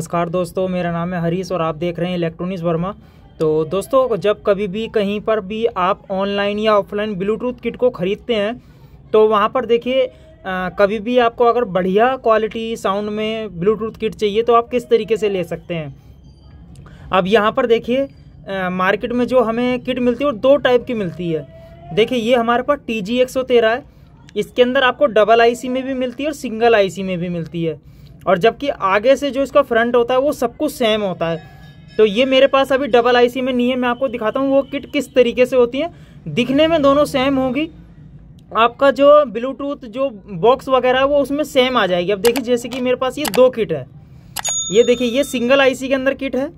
नमस्कार दोस्तों मेरा नाम है हरीश और आप देख रहे हैं इलेक्ट्रॉनिक्स वर्मा तो दोस्तों जब कभी भी कहीं पर भी आप ऑनलाइन या ऑफलाइन ब्लूटूथ किट को ख़रीदते हैं तो वहाँ पर देखिए कभी भी आपको अगर बढ़िया क्वालिटी साउंड में ब्लूटूथ किट चाहिए तो आप किस तरीके से ले सकते हैं अब यहाँ पर देखिए मार्केट में जो हमें किट मिलती है वो दो टाइप की मिलती है देखिए ये हमारे पास टी जी है इसके अंदर आपको डबल आईसी में भी मिलती है और सिंगल आईसी में भी मिलती है और जबकि आगे से जो इसका फ्रंट होता है वो सब कुछ सेम होता है तो ये मेरे पास अभी डबल आईसी में नहीं है मैं आपको दिखाता हूँ वो किट किस तरीके से होती है दिखने में दोनों सेम होगी आपका जो ब्लूटूथ जो बॉक्स वगैरह है वो उसमें सेम आ जाएगी अब देखिए जैसे कि मेरे पास ये दो किट है ये देखिए ये सिंगल आईसी के अंदर किट है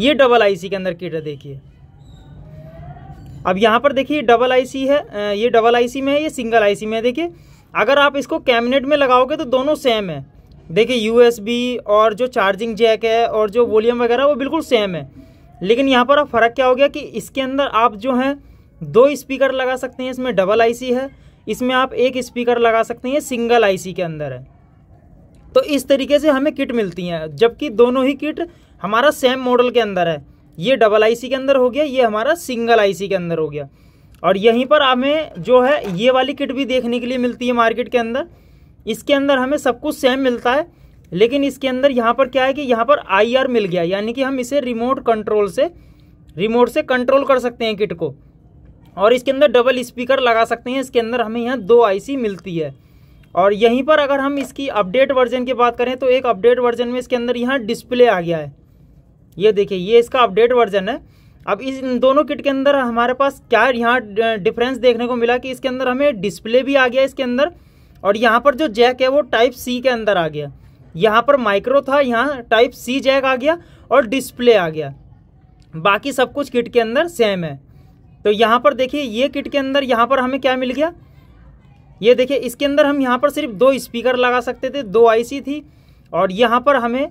ये डबल आईसी के अंदर किट है देखिए अब यहाँ पर देखिए डबल आईसी है ये डबल आईसी में है ये सिंगल आईसी में है देखिए अगर आप इसको कैबिनेट में लगाओगे तो दोनों सेम है देखिए यूएसबी और जो चार्जिंग जैक है और जो वॉल्यूम वगैरह वो बिल्कुल सेम है लेकिन यहाँ पर अब फ़र्क क्या हो गया कि इसके अंदर आप जो हैं दो स्पीकर लगा सकते हैं इसमें डबल आईसी है इसमें आप एक स्पीकर लगा सकते हैं सिंगल आईसी के अंदर है तो इस तरीके से हमें किट मिलती हैं जबकि दोनों ही किट हमारा सेम मॉडल के अंदर है ये डबल आईसी के अंदर हो गया ये हमारा सिंगल आईसी के अंदर हो गया और यहीं पर हमें जो है ये वाली किट भी देखने के लिए मिलती है मार्केट के अंदर इसके अंदर हमें सब कुछ सेम मिलता है लेकिन इसके अंदर यहाँ पर क्या है कि यहाँ पर आई आर मिल गया यानी कि हम इसे रिमोट कंट्रोल से रिमोट से कंट्रोल कर सकते हैं किट को और इसके अंदर डबल स्पीकर लगा सकते हैं इसके अंदर हमें यहाँ दो आईसी मिलती है और यहीं पर अगर हम इसकी अपडेट वर्जन की बात करें तो एक अपडेट वर्जन में इसके अंदर यहाँ डिस्प्ले आ गया है ये देखिए ये इसका अपडेट वर्जन है अब इस इन दोनों किट के अंदर हमारे पास क्या यहाँ डिफरेंस देखने को मिला कि इसके अंदर हमें डिस्प्ले भी आ गया इसके अंदर और यहाँ पर जो जैक है वो टाइप सी के अंदर आ गया यहाँ पर माइक्रो था यहाँ टाइप सी जैक आ गया और डिस्प्ले आ गया बाकी सब कुछ किट के अंदर सेम है तो यहाँ पर देखिए ये किट के अंदर यहाँ पर हमें क्या मिल गया ये देखिए इसके अंदर हम यहाँ पर सिर्फ दो स्पीकर लगा सकते थे दो आईसी थी और यहाँ पर हमें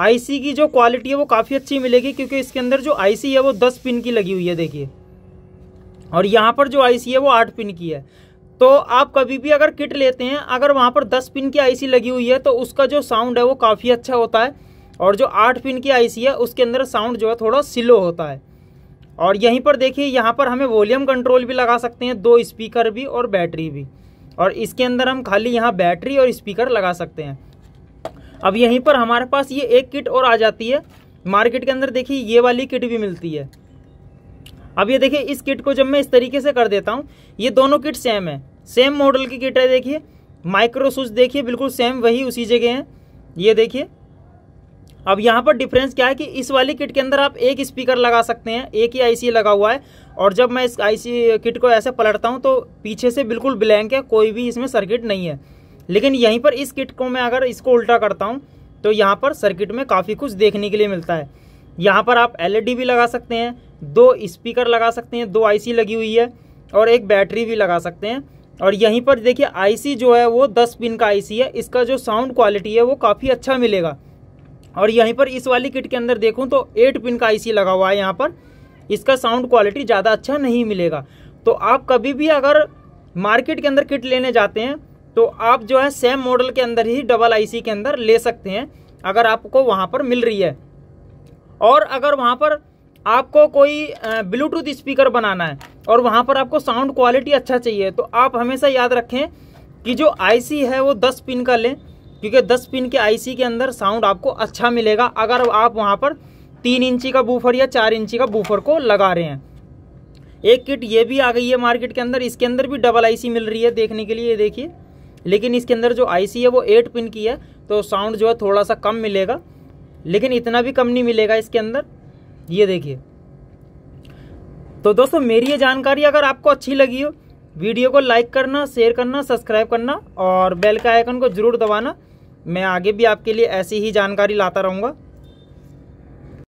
आईसी की जो क्वालिटी है वो काफ़ी अच्छी मिलेगी क्योंकि इसके अंदर जो आईसी है वो दस पिन की लगी हुई है देखिए और यहाँ पर जो आईसी है वो आठ पिन की है तो आप कभी भी अगर किट लेते हैं अगर वहाँ पर दस पिन की आईसी लगी हुई है तो उसका जो साउंड है वो काफ़ी अच्छा होता है और जो आठ पिन की आई है उसके अंदर साउंड जो है थोड़ा स्लो होता है और यहीं पर देखिए यहाँ पर हमें वॉल्यूम कंट्रोल भी लगा सकते हैं दो स्पीकर भी और बैटरी भी और इसके अंदर हम खाली यहाँ बैटरी और स्पीकर लगा सकते हैं अब यहीं पर हमारे पास ये एक किट और आ जाती है मार्केट के अंदर देखिए ये वाली किट भी मिलती है अब ये देखिए इस किट को जब मैं इस तरीके से कर देता हूँ ये दोनों किट सेम है सेम मॉडल की किट है देखिए माइक्रो स्विच देखिए बिल्कुल सेम वही उसी जगह है ये देखिए अब यहाँ पर डिफरेंस क्या है कि इस वाली किट के अंदर आप एक स्पीकर लगा सकते हैं एक ही आईसी लगा हुआ है और जब मैं इस आईसी किट को ऐसे पलटता हूँ तो पीछे से बिल्कुल ब्लैंक है कोई भी इसमें सर्किट नहीं है लेकिन यहीं पर इस किट को मैं अगर इसको उल्टा करता हूँ तो यहाँ पर सर्किट में काफ़ी कुछ देखने के लिए मिलता है यहाँ पर आप एल भी लगा सकते हैं दो स्पीकर लगा सकते हैं दो आई लगी हुई है और एक बैटरी भी लगा सकते हैं और यहीं पर देखिए आईसी जो है वो 10 पिन का आईसी है इसका जो साउंड क्वालिटी है वो काफ़ी अच्छा मिलेगा और यहीं पर इस वाली किट के अंदर देखूं तो 8 पिन का आईसी लगा हुआ है यहाँ पर इसका साउंड क्वालिटी ज़्यादा अच्छा नहीं मिलेगा तो आप कभी भी अगर मार्केट के अंदर किट लेने जाते हैं तो आप जो है सेम मॉडल के अंदर ही डबल आईसी के अंदर ले सकते हैं अगर आपको वहाँ पर मिल रही है और अगर वहाँ पर आपको कोई ब्लूटूथ स्पीकर बनाना है और वहाँ पर आपको साउंड क्वालिटी अच्छा चाहिए तो आप हमेशा याद रखें कि जो आईसी है वो 10 पिन का लें क्योंकि 10 पिन के आईसी के अंदर साउंड आपको अच्छा मिलेगा अगर आप वहाँ पर तीन इंची का बूफर या चार इंची का बूफर को लगा रहे हैं एक किट ये भी आ गई है मार्केट के अंदर इसके अंदर भी डबल आईसी मिल रही है देखने के लिए देखिए लेकिन इसके अंदर जो आईसी है वो एट पिन की है तो साउंड जो है थोड़ा सा कम मिलेगा लेकिन इतना भी कम नहीं मिलेगा इसके अंदर ये देखिए तो दोस्तों मेरी ये जानकारी अगर आपको अच्छी लगी हो वीडियो को लाइक करना शेयर करना सब्सक्राइब करना और बेल का आइकन को ज़रूर दबाना मैं आगे भी आपके लिए ऐसी ही जानकारी लाता रहूँगा